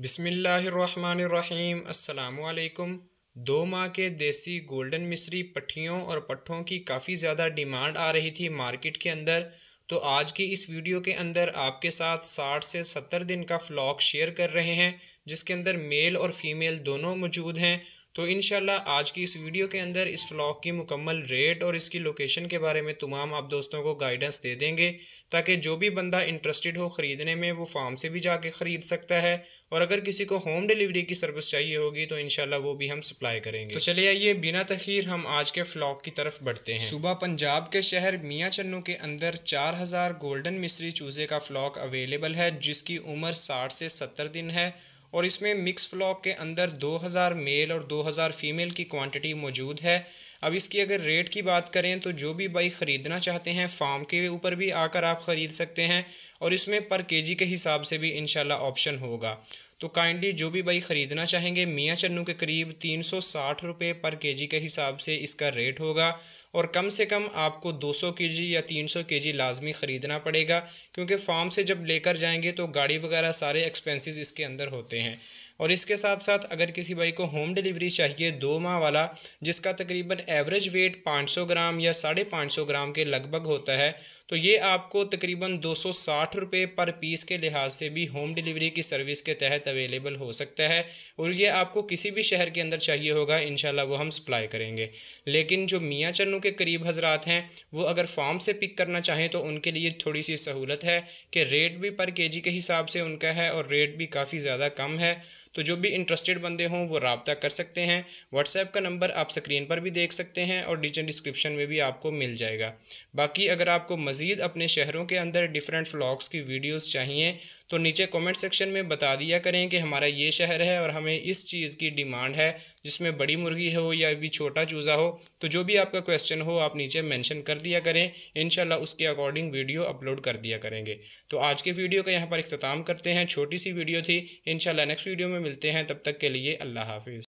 बिसमीम् अल्लाम दो माह के देसी गोल्डन मिश्री पट्टियों और पट्ठों की काफ़ी ज़्यादा डिमांड आ रही थी मार्केट के अंदर तो आज की इस वीडियो के अंदर आपके साथ 60 से 70 दिन का फ्लॉक शेयर कर रहे हैं जिसके अंदर मेल और फीमेल दोनों मौजूद हैं तो इन आज की इस वीडियो के अंदर इस फ्लॉक की मुकम्मल रेट और इसकी लोकेशन के बारे में तमाम आप दोस्तों को गाइडेंस दे देंगे ताकि जो भी बंदा इंटरेस्टेड हो ख़रीदने में वो फार्म से भी जाके ख़रीद सकता है और अगर किसी को होम डिलीवरी की सर्विस चाहिए होगी तो इन वो भी हम सप्लाई करेंगे तो चलिए आइए बिना तखीर हम आज के फ्लॉक की तरफ बढ़ते हैं सुबह पंजाब के शहर मियाँ चन्नू के अंदर चार हज़ार गोल्डन मिस्री चूज़े का फ्लॉक अवेलेबल है जिसकी उम्र साठ से सत्तर दिन है और इसमें मिक्स फ्लॉक के अंदर 2000 मेल और 2000 फीमेल की क्वांटिटी मौजूद है अब इसकी अगर रेट की बात करें तो जो भी बाइक ख़रीदना चाहते हैं फार्म के ऊपर भी आकर आप ख़रीद सकते हैं और इसमें पर केजी के हिसाब से भी इन ऑप्शन होगा तो काइंडली जो भी भाई ख़रीदना चाहेंगे मियाँ चन्नू के करीब तीन सौ साठ रुपये पर जी के हिसाब से इसका रेट होगा और कम से कम आपको दो सौ के जी या तीन सौ के जी लाजमी ख़रीदना पड़ेगा क्योंकि फार्म से जब लेकर जाएंगे तो गाड़ी वगैरह सारे एक्सपेंसेस इसके अंदर होते हैं और इसके साथ साथ अगर किसी भाई को होम डिलीवरी चाहिए दो माह वाला जिसका तकरीबन एवरेज वेट 500 ग्राम या साढ़े पाँच ग्राम के लगभग होता है तो ये आपको तकरीबन दो सौ पर पीस के लिहाज से भी होम डिलीवरी की सर्विस के तहत अवेलेबल हो सकता है और ये आपको किसी भी शहर के अंदर चाहिए होगा इन वो हम सप्लाई करेंगे लेकिन जो मियाँ चन्नू के करीब हजरात हैं वो अगर फार्म से पिक करना चाहें तो उनके लिए थोड़ी सी सहूलत है कि रेट भी पर के के हिसाब से उनका है और रेट भी काफ़ी ज़्यादा कम है तो जो भी इंटरेस्टेड बंदे हों वो रबता कर सकते हैं व्हाट्सएप का नंबर आप स्क्रीन पर भी देख सकते हैं और नीचे डिस्क्रिप्शन में भी आपको मिल जाएगा बाकी अगर आपको मज़ीद अपने शहरों के अंदर डिफरेंट फ्लॉग्स की वीडियोज़ चाहिए तो नीचे कमेंट सेक्शन में बता दिया करें कि हमारा ये शहर है और हमें इस चीज़ की डिमांड है जिसमें बड़ी मुर्गी हो या भी छोटा चूज़ा हो तो जो भी आपका क्वेश्चन हो आप नीचे मेंशन कर दिया करें इन उसके अकॉर्डिंग वीडियो अपलोड कर दिया करेंगे तो आज के वीडियो का यहाँ पर अख्ताम करते हैं छोटी सी वीडियो थी इन नेक्स्ट वीडियो में मिलते हैं तब तक के लिए अल्लाह हाफिज़